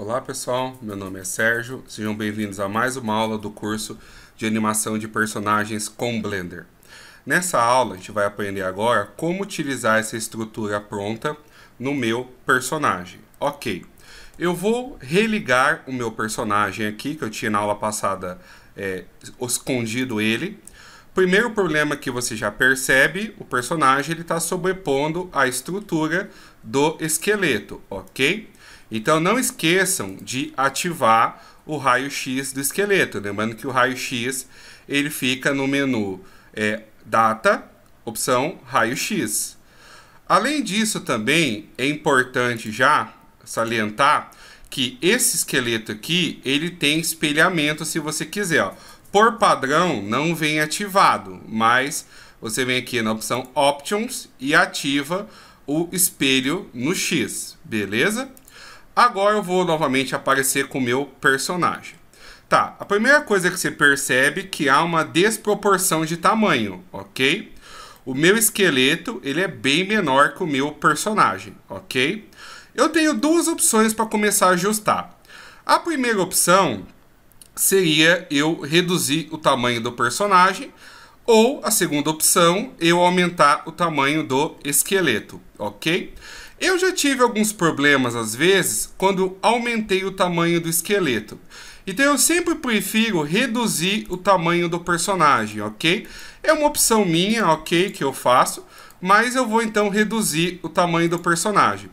Olá pessoal, meu nome é Sérgio, sejam bem-vindos a mais uma aula do curso de animação de personagens com Blender. Nessa aula a gente vai aprender agora como utilizar essa estrutura pronta no meu personagem. Ok, eu vou religar o meu personagem aqui, que eu tinha na aula passada é, escondido ele. Primeiro problema que você já percebe, o personagem está sobrepondo a estrutura do esqueleto, ok? Então não esqueçam de ativar o raio-x do esqueleto. Lembrando que o raio-x ele fica no menu é, Data, opção raio-x. Além disso, também é importante já salientar que esse esqueleto aqui ele tem espelhamento se você quiser. Ó. Por padrão, não vem ativado, mas você vem aqui na opção Options e ativa o espelho no X, beleza? Agora eu vou novamente aparecer com o meu personagem. Tá, a primeira coisa que você percebe é que há uma desproporção de tamanho, ok? O meu esqueleto, ele é bem menor que o meu personagem, ok? Eu tenho duas opções para começar a ajustar. A primeira opção seria eu reduzir o tamanho do personagem, ou a segunda opção, eu aumentar o tamanho do esqueleto, ok? Eu já tive alguns problemas às vezes quando aumentei o tamanho do esqueleto. Então eu sempre prefiro reduzir o tamanho do personagem, ok? É uma opção minha, ok, que eu faço, mas eu vou então reduzir o tamanho do personagem.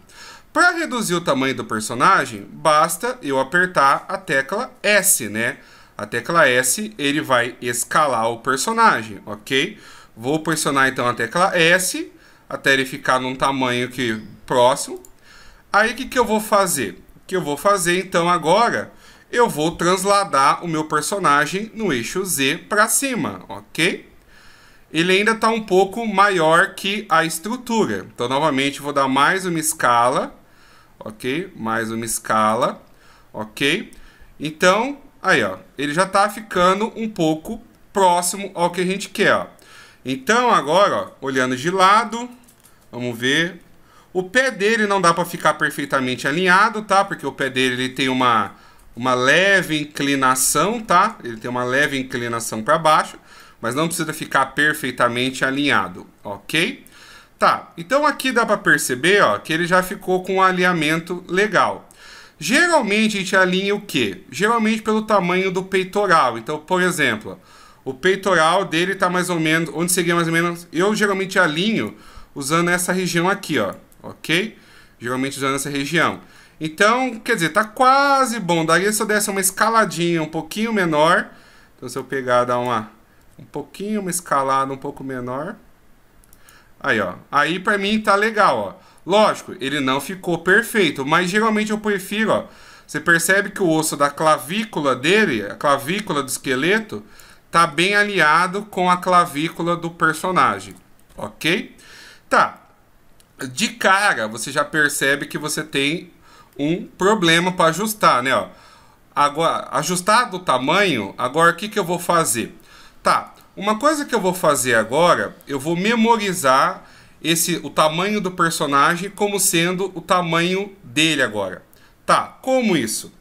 Para reduzir o tamanho do personagem, basta eu apertar a tecla S, né? A tecla S, ele vai escalar o personagem, ok? Vou pressionar então a tecla S até ele ficar num tamanho que próximo. Aí o que, que eu vou fazer? O que eu vou fazer então agora? Eu vou transladar o meu personagem no eixo Z para cima, ok? Ele ainda está um pouco maior que a estrutura. Então, novamente, vou dar mais uma escala, ok? Mais uma escala, ok? Então, aí, ó, ele já está ficando um pouco próximo ao que a gente quer, ó. Então, agora, ó, olhando de lado, vamos ver, o pé dele não dá para ficar perfeitamente alinhado, tá? Porque o pé dele ele tem uma, uma leve inclinação, tá? Ele tem uma leve inclinação para baixo, mas não precisa ficar perfeitamente alinhado, ok? Tá, então aqui dá para perceber ó, que ele já ficou com um alinhamento legal. Geralmente a gente alinha o quê? Geralmente pelo tamanho do peitoral. Então, por exemplo, o peitoral dele está mais ou menos... Onde seria mais ou menos... Eu geralmente alinho usando essa região aqui, ó ok? Geralmente já nessa região. Então, quer dizer, tá quase bom. Daí se eu desse uma escaladinha um pouquinho menor, então se eu pegar, dar uma, um pouquinho, uma escalada um pouco menor. Aí, ó. Aí pra mim tá legal, ó. Lógico, ele não ficou perfeito, mas geralmente eu prefiro, ó. Você percebe que o osso da clavícula dele, a clavícula do esqueleto, tá bem aliado com a clavícula do personagem, ok? Tá, de cara você já percebe que você tem um problema para ajustar, né? Ó. Agora, ajustado o tamanho, agora o que, que eu vou fazer? Tá, uma coisa que eu vou fazer agora, eu vou memorizar esse o tamanho do personagem como sendo o tamanho dele agora. Tá, como isso?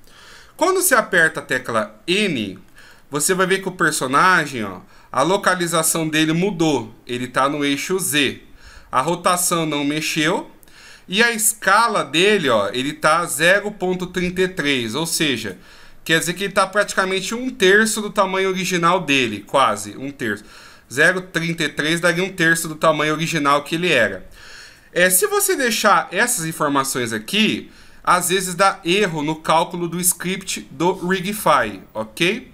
Quando você aperta a tecla N, você vai ver que o personagem, ó, a localização dele mudou. Ele está no eixo Z a rotação não mexeu. E a escala dele, ó, ele tá 0.33, ou seja, quer dizer que ele tá praticamente um terço do tamanho original dele, quase um terço. 0,33 daria um terço do tamanho original que ele era. É, se você deixar essas informações aqui, às vezes dá erro no cálculo do script do Rigify, ok?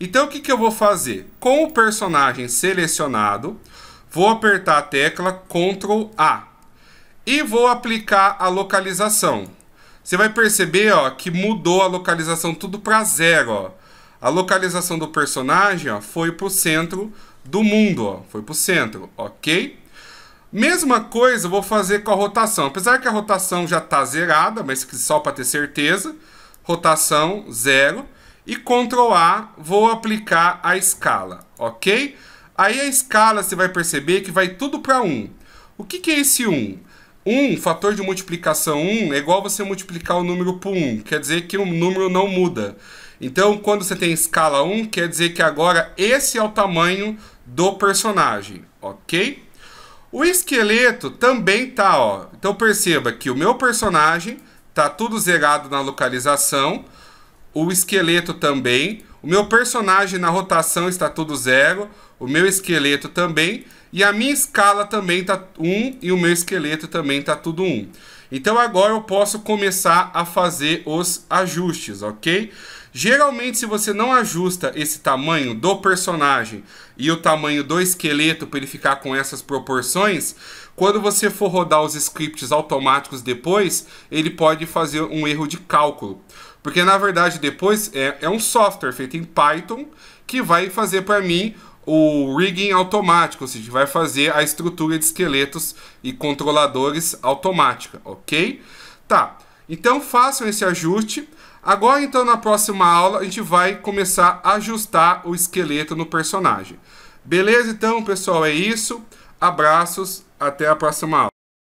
Então o que, que eu vou fazer? Com o personagem selecionado, Vou apertar a tecla Ctrl A e vou aplicar a localização. Você vai perceber ó, que mudou a localização tudo para zero. Ó. A localização do personagem ó, foi para o centro do mundo. Ó. Foi para o centro, ok? Mesma coisa eu vou fazer com a rotação. Apesar que a rotação já está zerada, mas só para ter certeza. Rotação zero. E Ctrl A, vou aplicar a escala, ok? Aí a escala você vai perceber que vai tudo para 1. O que, que é esse 1? 1, fator de multiplicação 1, é igual você multiplicar o número por 1, quer dizer que o número não muda. Então, quando você tem escala 1, quer dizer que agora esse é o tamanho do personagem, ok? O esqueleto também tá, ó. Então perceba que o meu personagem tá tudo zerado na localização, o esqueleto também, o meu personagem na rotação está tudo zero, o meu esqueleto também, e a minha escala também está 1 um, e o meu esqueleto também está tudo 1. Um. Então agora eu posso começar a fazer os ajustes, ok? Geralmente, se você não ajusta esse tamanho do personagem e o tamanho do esqueleto para ele ficar com essas proporções, quando você for rodar os scripts automáticos depois, ele pode fazer um erro de cálculo. Porque na verdade depois é, é um software feito em Python que vai fazer para mim o rigging automático, ou seja, vai fazer a estrutura de esqueletos e controladores automática, ok? Tá, então façam esse ajuste. Agora então na próxima aula a gente vai começar a ajustar o esqueleto no personagem. Beleza então, pessoal, é isso. Abraços, até a próxima aula.